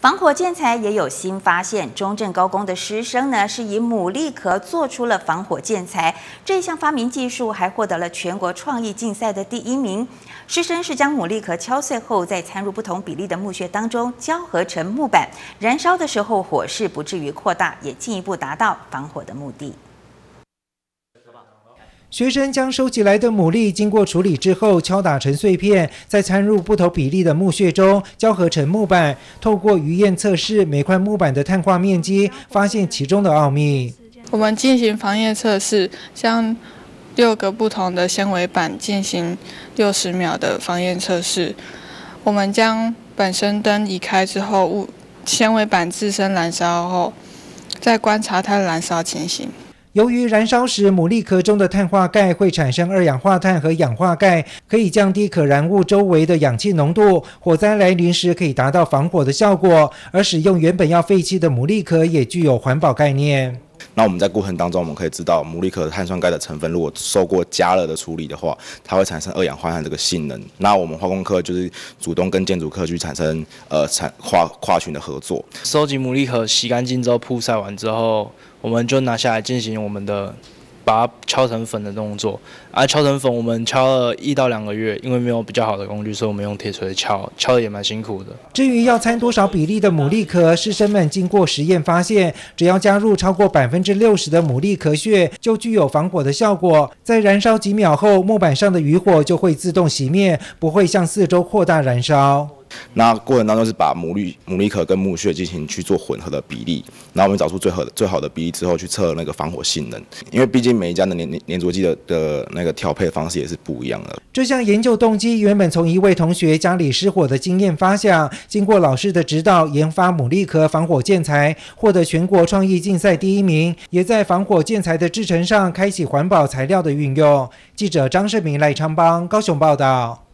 防火建材也有新发现。中正高工的师生呢，是以牡蛎壳做出了防火建材，这项发明技术还获得了全国创意竞赛的第一名。师生是将牡蛎壳敲碎后，再掺入不同比例的木屑当中，胶合成木板。燃烧的时候，火势不至于扩大，也进一步达到防火的目的。学生将收集来的牡蛎经过处理之后敲打成碎片，再掺入不同比例的木屑中，胶合成木板。透过鱼焰测试，每块木板的碳化面积，发现其中的奥秘。我们进行防焰测试，将六个不同的纤维板进行六十秒的防焰测试。我们将本身灯移开之后，物纤维板自身燃烧后，再观察它燃烧情形。由于燃烧时牡蛎壳中的碳化钙会产生二氧化碳和氧化钙，可以降低可燃物周围的氧气浓度，火灾来临时可以达到防火的效果。而使用原本要废弃的牡蛎壳也具有环保概念。那我们在过程当中，我们可以知道牡蛎壳碳酸钙的成分，如果受过加热的处理的话，它会产生二氧化碳这个性能。那我们化工科就是主动跟建筑科去产生呃产跨跨群的合作。收集牡蛎壳，洗干净之后，铺晒完之后，我们就拿下来进行我们的。把它敲成粉的动作啊，敲成粉，我们敲了一到两个月，因为没有比较好的工具，所以我们用铁锤敲，敲的也蛮辛苦的。至于要掺多少比例的牡蛎壳，师生们经过实验发现，只要加入超过百分之六十的牡蛎壳屑，就具有防火的效果。在燃烧几秒后，木板上的余火就会自动熄灭，不会向四周扩大燃烧。那过程当中是把牡蛎牡蛎壳跟木屑进行去做混合的比例，然后我们找出最的最好的比例之后去测那个防火性能，因为毕竟每一家的粘粘着剂的的那个调配方式也是不一样的。这项研究动机原本从一位同学家里失火的经验发想，经过老师的指导研发牡蛎壳防火建材，获得全国创意竞赛第一名，也在防火建材的制成上开启环保材料的运用。记者张世明赖昌邦高雄报道。